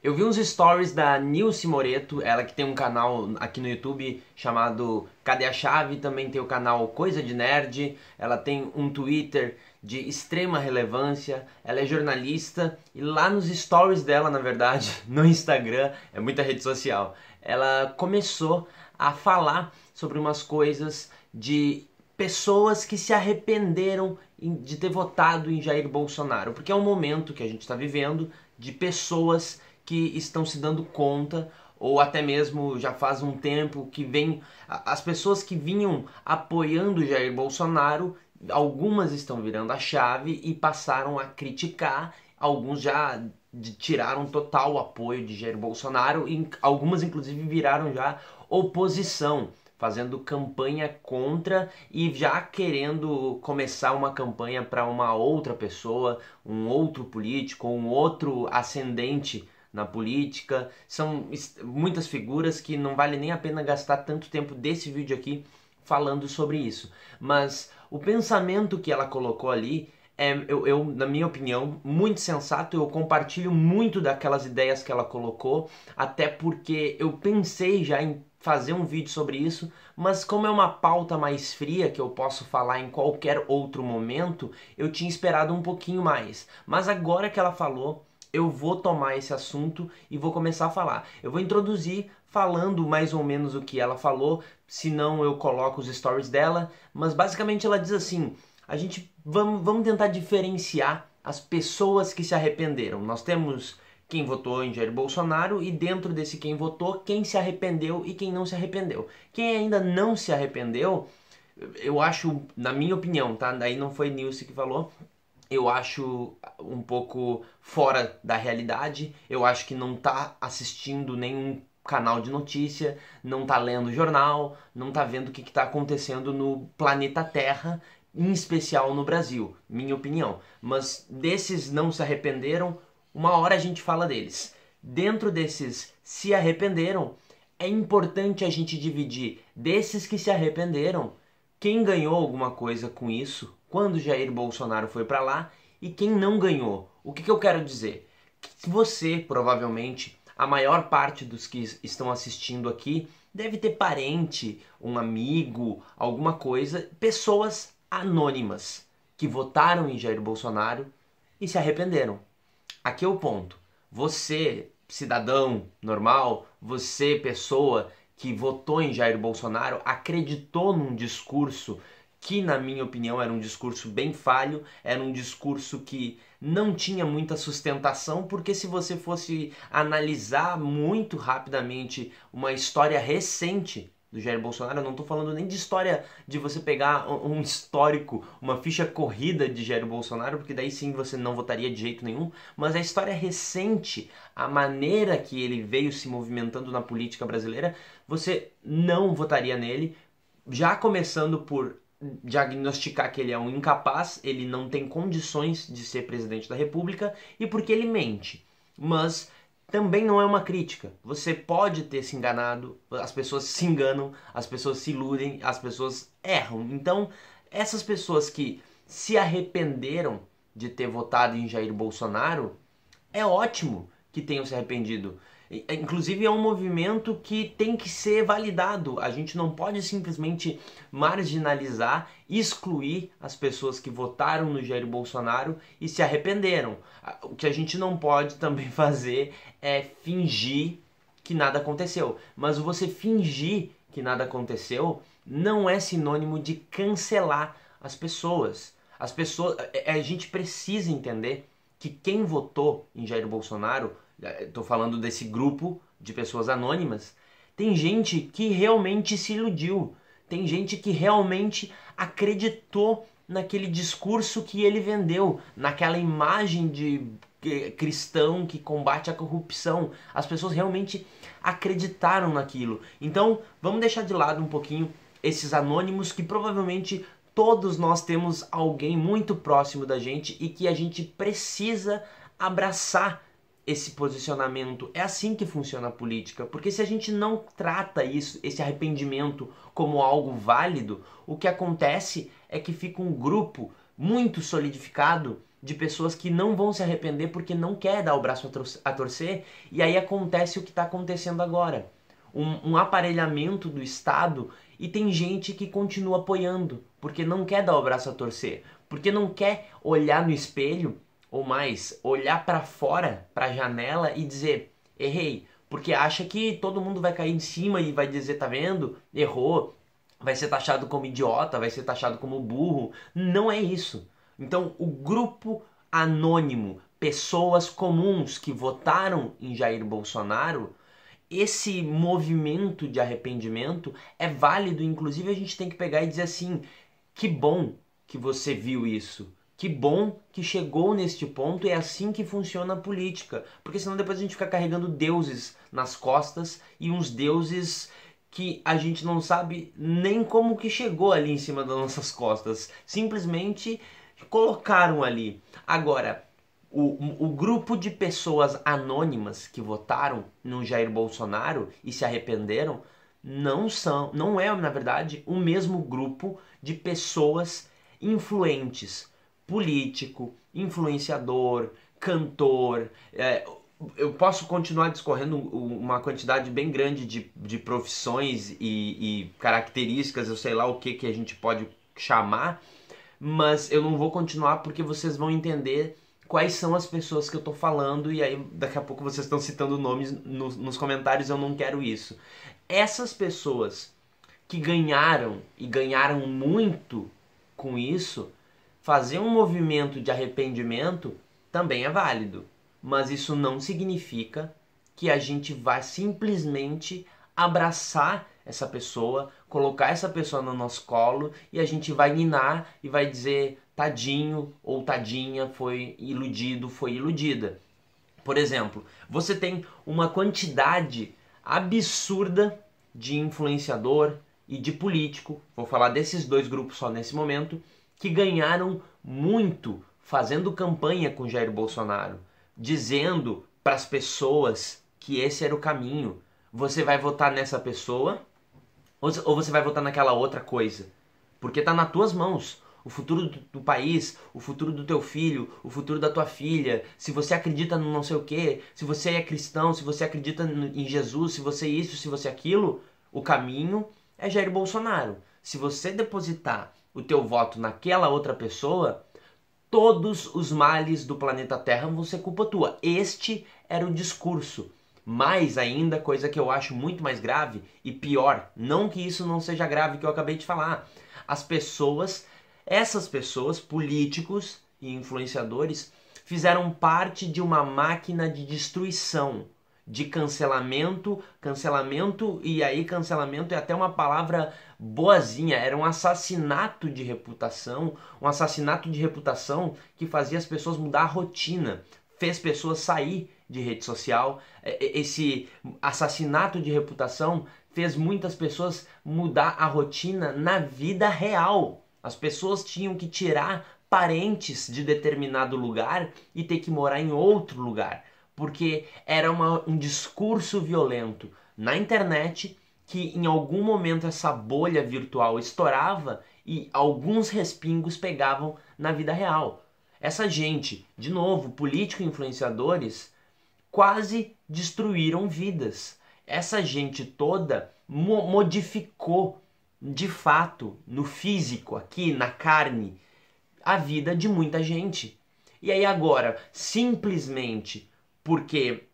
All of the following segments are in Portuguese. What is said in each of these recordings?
Eu vi uns stories da Nilce Moreto, ela que tem um canal aqui no YouTube chamado Cadê a Chave, também tem o canal Coisa de Nerd, ela tem um Twitter de extrema relevância, ela é jornalista e lá nos stories dela, na verdade, no Instagram, é muita rede social, ela começou a falar sobre umas coisas de pessoas que se arrependeram de ter votado em Jair Bolsonaro, porque é um momento que a gente está vivendo de pessoas que estão se dando conta ou até mesmo já faz um tempo que vem as pessoas que vinham apoiando Jair Bolsonaro, algumas estão virando a chave e passaram a criticar, alguns já tiraram total apoio de Jair Bolsonaro e algumas inclusive viraram já oposição, fazendo campanha contra e já querendo começar uma campanha para uma outra pessoa, um outro político, um outro ascendente na política. São muitas figuras que não vale nem a pena gastar tanto tempo desse vídeo aqui falando sobre isso. Mas o pensamento que ela colocou ali é, eu, eu, na minha opinião, muito sensato. Eu compartilho muito daquelas ideias que ela colocou, até porque eu pensei já em fazer um vídeo sobre isso, mas como é uma pauta mais fria que eu posso falar em qualquer outro momento, eu tinha esperado um pouquinho mais. Mas agora que ela falou, eu vou tomar esse assunto e vou começar a falar. Eu vou introduzir falando mais ou menos o que ela falou, se não eu coloco os stories dela, mas basicamente ela diz assim: a gente vamos, vamos tentar diferenciar as pessoas que se arrependeram. Nós temos quem votou em Jair Bolsonaro e dentro desse quem votou, quem se arrependeu e quem não se arrependeu. Quem ainda não se arrependeu, eu acho, na minha opinião, tá? Daí não foi Nilce que falou, eu acho um pouco fora da realidade. Eu acho que não tá assistindo nenhum canal de notícia, não tá lendo jornal, não tá vendo o que, que tá acontecendo no planeta Terra, em especial no Brasil, minha opinião. Mas desses não se arrependeram, uma hora a gente fala deles. Dentro desses se arrependeram, é importante a gente dividir desses que se arrependeram, quem ganhou alguma coisa com isso quando Jair Bolsonaro foi para lá e quem não ganhou. O que, que eu quero dizer? Que você, provavelmente, a maior parte dos que estão assistindo aqui deve ter parente, um amigo, alguma coisa, pessoas anônimas que votaram em Jair Bolsonaro e se arrependeram. Aqui é o ponto. Você, cidadão normal, você, pessoa que votou em Jair Bolsonaro, acreditou num discurso que, na minha opinião, era um discurso bem falho, era um discurso que não tinha muita sustentação, porque se você fosse analisar muito rapidamente uma história recente do Jair Bolsonaro, eu não estou falando nem de história de você pegar um histórico, uma ficha corrida de Jair Bolsonaro, porque daí sim você não votaria de jeito nenhum, mas a história recente, a maneira que ele veio se movimentando na política brasileira, você não votaria nele, já começando por diagnosticar que ele é um incapaz, ele não tem condições de ser presidente da República e porque ele mente. Mas também não é uma crítica. Você pode ter se enganado, as pessoas se enganam, as pessoas se iludem, as pessoas erram. Então, essas pessoas que se arrependeram de ter votado em Jair Bolsonaro, é ótimo que tenham se arrependido. É, inclusive é um movimento que tem que ser validado. A gente não pode simplesmente marginalizar, excluir as pessoas que votaram no Jair Bolsonaro e se arrependeram. O que a gente não pode também fazer é fingir que nada aconteceu. Mas você fingir que nada aconteceu não é sinônimo de cancelar as pessoas. As pessoas, é, é, a gente precisa entender que quem votou em Jair Bolsonaro estou é, falando desse grupo de pessoas anônimas, tem gente que realmente se iludiu, tem gente que realmente acreditou naquele discurso que ele vendeu, naquela imagem de eh, cristão que combate a corrupção. As pessoas realmente acreditaram naquilo. Então, vamos deixar de lado um pouquinho esses anônimos que provavelmente todos nós temos alguém muito próximo da gente e que a gente precisa abraçar esse posicionamento. É assim que funciona a política, porque se a gente não trata isso, esse arrependimento como algo válido, o que acontece é que fica um grupo muito solidificado de pessoas que não vão se arrepender porque não quer dar o braço a torcer, e aí acontece o que está acontecendo agora. Um, um, aparelhamento do Estado e tem gente que continua apoiando, porque não quer dar o braço a torcer, porque não quer olhar no espelho ou mais, olhar para fora, para a janela e dizer: errei, porque acha que todo mundo vai cair em cima e vai dizer: tá vendo? Errou, vai ser taxado como idiota, vai ser taxado como burro. Não é isso. Então, o grupo anônimo, pessoas comuns que votaram em Jair Bolsonaro, esse movimento de arrependimento é válido, inclusive a gente tem que pegar e dizer assim: que bom que você viu isso. Que bom que chegou neste ponto, é assim que funciona a política. Porque senão depois a gente fica carregando deuses nas costas e uns deuses que a gente não sabe nem como que chegou ali em cima das nossas costas. Simplesmente colocaram ali. Agora, o, o grupo de pessoas anônimas que votaram no Jair Bolsonaro e se arrependeram não são, não é, na verdade, o mesmo grupo de pessoas influentes político, influenciador, cantor. É, eu posso continuar discorrendo uma quantidade bem grande de, de profissões e, e características, eu sei lá o que, que a gente pode chamar, mas eu não vou continuar porque vocês vão entender quais são as pessoas que eu tô falando e aí daqui a pouco vocês estão citando nomes nos comentários, eu não quero isso. Essas pessoas que ganharam e ganharam muito com isso fazer um movimento de arrependimento também é válido, mas isso não significa que a gente vai simplesmente abraçar essa pessoa, colocar essa pessoa no nosso colo e a gente vai ninar e vai dizer tadinho ou tadinha foi iludido, foi iludida. Por exemplo, você tem uma quantidade absurda de influenciador e de político, vou falar desses dois grupos só nesse momento, que ganharam muito fazendo campanha com Jair Bolsonaro, dizendo para as pessoas que esse era o caminho. Você vai votar nessa pessoa ou você vai votar naquela outra coisa? Porque está nas tuas mãos. O futuro do, país, o futuro do teu filho, o futuro da tua filha, se você acredita no não sei o que, se você é cristão, se você acredita em Jesus, se você é isso, se você é aquilo, o caminho é Jair Bolsonaro. Se você depositar o teu voto naquela outra pessoa, todos os males do planeta Terra vão ser culpa tua. Este era o discurso. Mais ainda, coisa que eu acho muito mais grave e pior, não que isso não seja grave que eu acabei de falar. As pessoas, essas pessoas, políticos e influenciadores, fizeram parte de uma máquina de destruição de cancelamento, cancelamento e aí cancelamento é até uma palavra boazinha, era um assassinato de reputação, um assassinato de reputação que fazia as pessoas mudar a rotina, fez pessoas sair de rede social. É, é, esse assassinato de reputação fez muitas pessoas mudar a rotina na vida real. As pessoas tinham que tirar parentes de determinado lugar e ter que morar em outro lugar porque era uma, um discurso violento na internet que em algum momento essa bolha virtual estourava e alguns respingos pegavam na vida real. Essa gente, de novo, político influenciadores, quase destruíram vidas. Essa gente toda mo modificou de fato no físico, aqui na carne, a vida de muita gente. E aí agora, simplesmente porque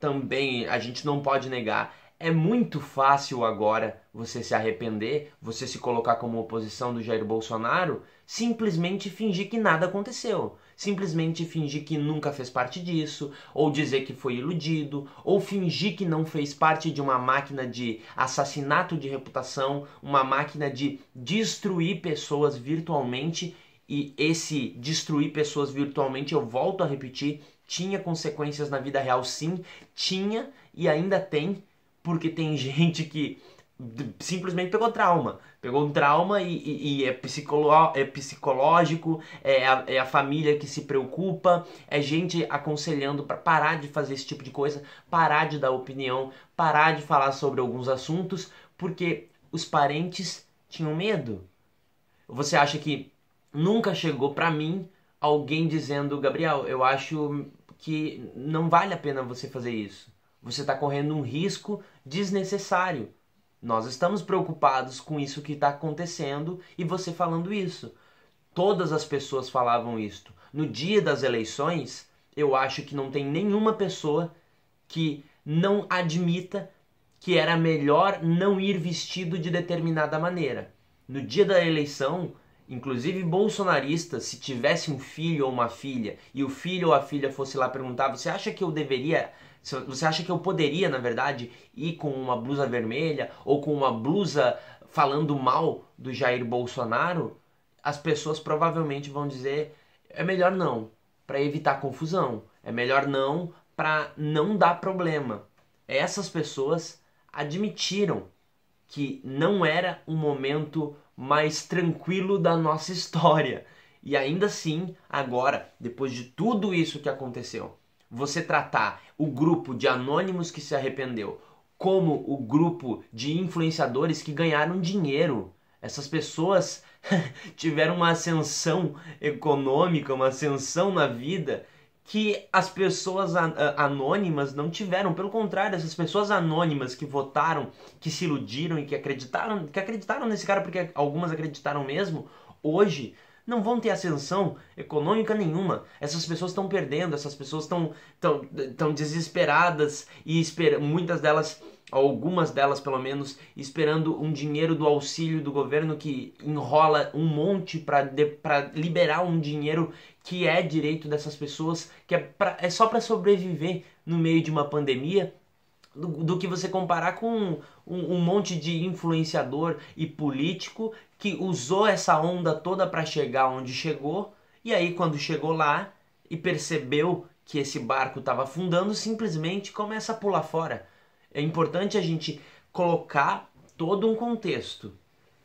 também a gente não pode negar, é muito fácil agora você se arrepender, você se colocar como oposição do Jair Bolsonaro, simplesmente fingir que nada aconteceu, simplesmente fingir que nunca fez parte disso, ou dizer que foi iludido, ou fingir que não fez parte de uma máquina de assassinato de reputação, uma máquina de destruir pessoas virtualmente. E esse destruir pessoas virtualmente, eu volto a repetir, tinha consequências na vida real, sim, tinha e ainda tem, porque tem gente que simplesmente pegou trauma. Pegou um trauma e, e, e é, psicolo, é psicológico, é a, é a, família que se preocupa, é gente aconselhando para parar de fazer esse tipo de coisa, parar de dar opinião, parar de falar sobre alguns assuntos, porque os parentes tinham medo. Você acha que nunca chegou para mim alguém dizendo, Gabriel, eu acho que não vale a pena você fazer isso. Você está correndo um risco desnecessário. Nós estamos preocupados com isso que está acontecendo e você falando isso. Todas as pessoas falavam isto. No dia das eleições, eu acho que não tem nenhuma pessoa que não admita que era melhor não ir vestido de determinada maneira. No dia da eleição, inclusive bolsonarista, se tivesse um filho ou uma filha e o filho ou a filha fosse lá perguntar: você acha que eu deveria você acha que eu poderia, na verdade, ir com uma blusa vermelha ou com uma blusa falando mal do Jair Bolsonaro? As pessoas provavelmente vão dizer: é melhor não, para evitar confusão. É melhor não, para não dar problema. Essas pessoas admitiram que não era um momento mais tranquilo da nossa história. E ainda assim, agora, depois de tudo isso que aconteceu, você tratar o grupo de anônimos que se arrependeu como o grupo de influenciadores que ganharam dinheiro. Essas pessoas tiveram uma ascensão econômica, uma ascensão na vida que as pessoas anônimas não tiveram. Pelo contrário, essas pessoas anônimas que votaram, que se iludiram e que acreditaram, que acreditaram nesse cara porque algumas acreditaram mesmo, hoje não vão ter ascensão econômica nenhuma. Essas pessoas estão perdendo, essas pessoas estão tão, tão desesperadas e muitas delas algumas delas pelo menos, esperando um dinheiro do auxílio do governo que enrola um monte para liberar um dinheiro que é direito dessas pessoas, que é, pra, é só para sobreviver no meio de uma pandemia. Do, do que você comparar com um, um, um monte de influenciador e político que usou essa onda toda para chegar onde chegou, e aí quando chegou lá e percebeu que esse barco estava afundando, simplesmente começa a pular fora é importante a gente colocar todo um contexto,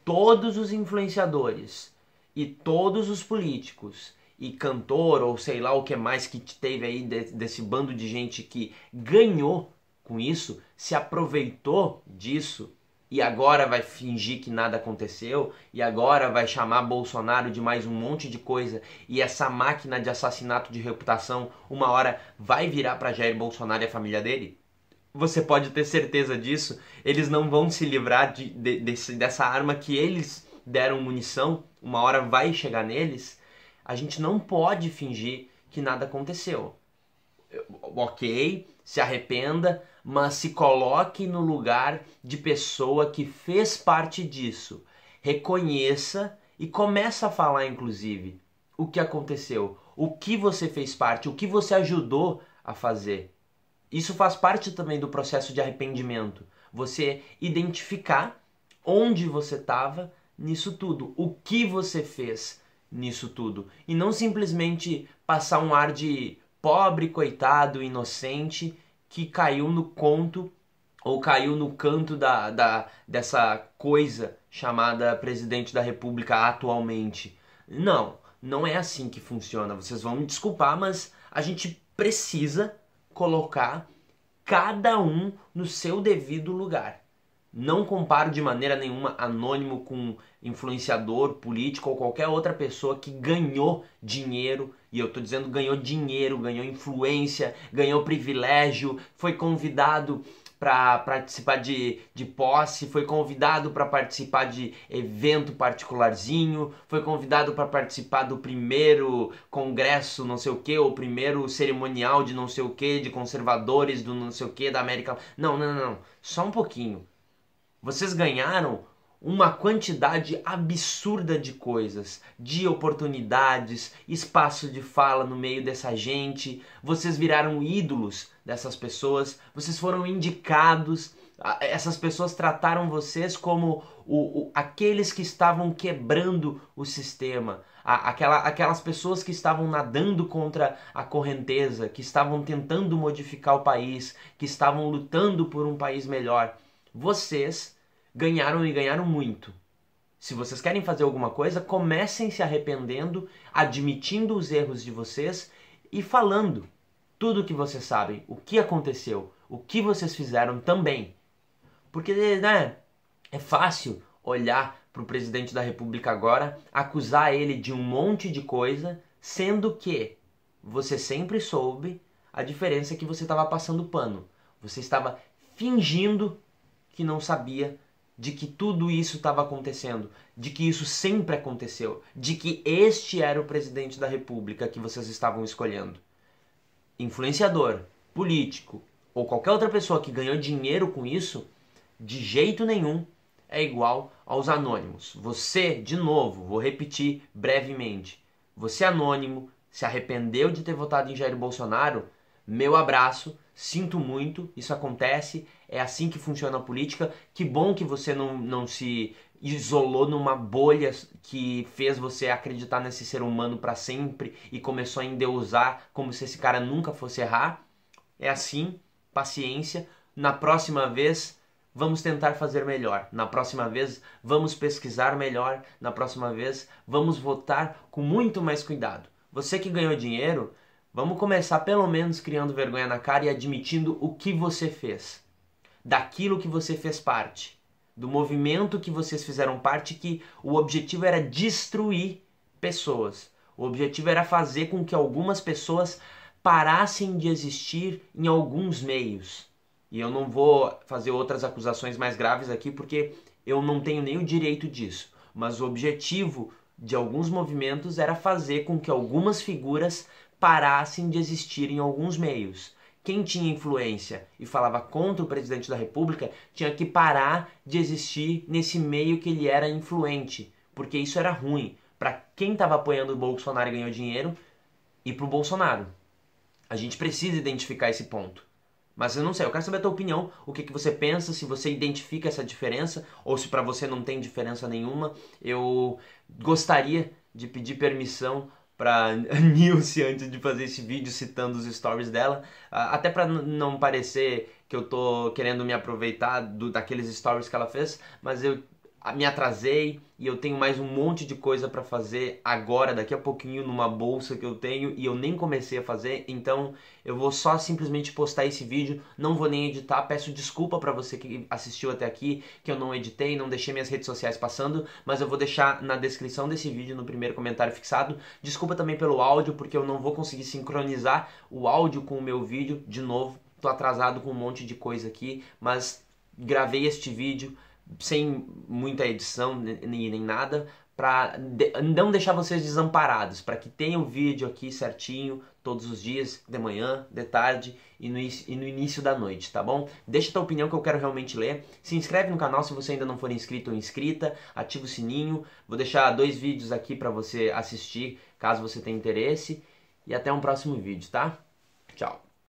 todos os influenciadores e todos os políticos e cantor ou sei lá o que mais que teve aí de, desse bando de gente que ganhou com isso, se aproveitou disso e agora vai fingir que nada aconteceu e agora vai chamar Bolsonaro de mais um monte de coisa e essa máquina de assassinato de reputação uma hora vai virar para Jair Bolsonaro e a família dele? você pode ter certeza disso, eles não vão se livrar de, de, desse, dessa arma que eles deram munição, uma hora vai chegar neles. A gente não pode fingir que nada aconteceu. Ok, se arrependa, mas se coloque no lugar de pessoa que fez parte disso. Reconheça e começa a falar, inclusive, o que aconteceu, o que você fez parte, o que você ajudou a fazer. Isso faz parte também do processo de arrependimento. Você identificar onde você estava nisso tudo, o que você fez nisso tudo. E não simplesmente passar um ar de pobre, coitado, inocente que caiu no conto ou caiu no canto da, da, dessa coisa chamada presidente da República atualmente. Não, não é assim que funciona. Vocês vão me desculpar, mas a gente precisa colocar cada um no seu devido lugar. Não comparo de maneira nenhuma anônimo com influenciador, político ou qualquer outra pessoa que ganhou dinheiro, e eu tô dizendo ganhou dinheiro, ganhou influência, ganhou privilégio, foi convidado para participar de, de posse, foi convidado para participar de evento particularzinho, foi convidado para participar do primeiro congresso não sei o que, ou primeiro cerimonial de não sei o que, de conservadores do não sei o que da América. Não, não, não, só um pouquinho. Vocês ganharam uma quantidade absurda de coisas, de oportunidades, espaço de fala no meio dessa gente. Vocês viraram ídolos dessas pessoas, vocês foram indicados, essas pessoas trataram vocês como o, o aqueles que estavam quebrando o sistema, a, aquela, aquelas pessoas que estavam nadando contra a correnteza, que estavam tentando modificar o país, que estavam lutando por um país melhor. Vocês ganharam e ganharam muito. Se vocês querem fazer alguma coisa, comecem se arrependendo, admitindo os erros de vocês e falando tudo o que vocês sabem, o que aconteceu, o que vocês fizeram também. Porque, né, é fácil olhar para o presidente da República agora, acusar ele de um monte de coisa, sendo que você sempre soube a diferença que você estava passando pano. Você estava fingindo que não sabia de que tudo isso estava acontecendo, de que isso sempre aconteceu, de que este era o presidente da república que vocês estavam escolhendo. Influenciador, político ou qualquer outra pessoa que ganhou dinheiro com isso, de jeito nenhum é igual aos anônimos. Você, de novo, vou repetir brevemente. Você é anônimo se arrependeu de ter votado em Jair Bolsonaro, meu abraço, sinto muito, isso acontece, é assim que funciona a política. Que bom que você não, não se isolou numa bolha que fez você acreditar nesse ser humano para sempre e começou a endeusar como se esse cara nunca fosse errar. É assim, paciência. Na próxima vez, vamos tentar fazer melhor. Na próxima vez, vamos pesquisar melhor. Na próxima vez, vamos votar com muito mais cuidado. Você que ganhou dinheiro, Vamos começar pelo menos criando vergonha na cara e admitindo o que você fez, daquilo que você fez parte, do movimento que vocês fizeram parte, que o objetivo era destruir pessoas. O objetivo era fazer com que algumas pessoas parassem de existir em alguns meios. E eu não vou fazer outras acusações mais graves aqui porque eu não tenho nem o direito disso. Mas o objetivo de alguns movimentos era fazer com que algumas figuras parassem de existir em alguns meios. Quem tinha influência e falava contra o presidente da República tinha que parar de existir nesse meio que ele era influente, porque isso era ruim para quem estava apoiando o Bolsonaro e ganhou dinheiro e para o Bolsonaro. A gente precisa identificar esse ponto. Mas eu não sei, eu quero saber a tua opinião, o que, que você pensa, se você identifica essa diferença ou se para você não tem diferença nenhuma. Eu gostaria de pedir permissão para Nilce antes de fazer esse vídeo citando os stories dela, até para não parecer que eu tô querendo me aproveitar do, daqueles stories que ela fez, mas eu me atrasei e eu tenho mais um monte de coisa para fazer agora, daqui a pouquinho, numa bolsa que eu tenho e eu nem comecei a fazer, então eu vou só simplesmente postar esse vídeo, não vou nem editar. Peço desculpa para você que assistiu até aqui, que eu não editei, não deixei minhas redes sociais passando, mas eu vou deixar na descrição desse vídeo, no primeiro comentário fixado. Desculpa também pelo áudio, porque eu não vou conseguir sincronizar o áudio com o meu vídeo de novo. Tô atrasado com um monte de coisa aqui, mas gravei este vídeo sem muita edição nem, nem nada, para de, não deixar vocês desamparados, para que tenha o vídeo aqui certinho todos os dias, de manhã, de tarde e no, e no início da noite, tá bom? Deixa tua opinião que eu quero realmente ler. Se inscreve no canal se você ainda não for inscrito ou inscrita, ativa o sininho. Vou deixar dois vídeos aqui para você assistir, caso você tenha interesse. E até um próximo vídeo, tá? Tchau.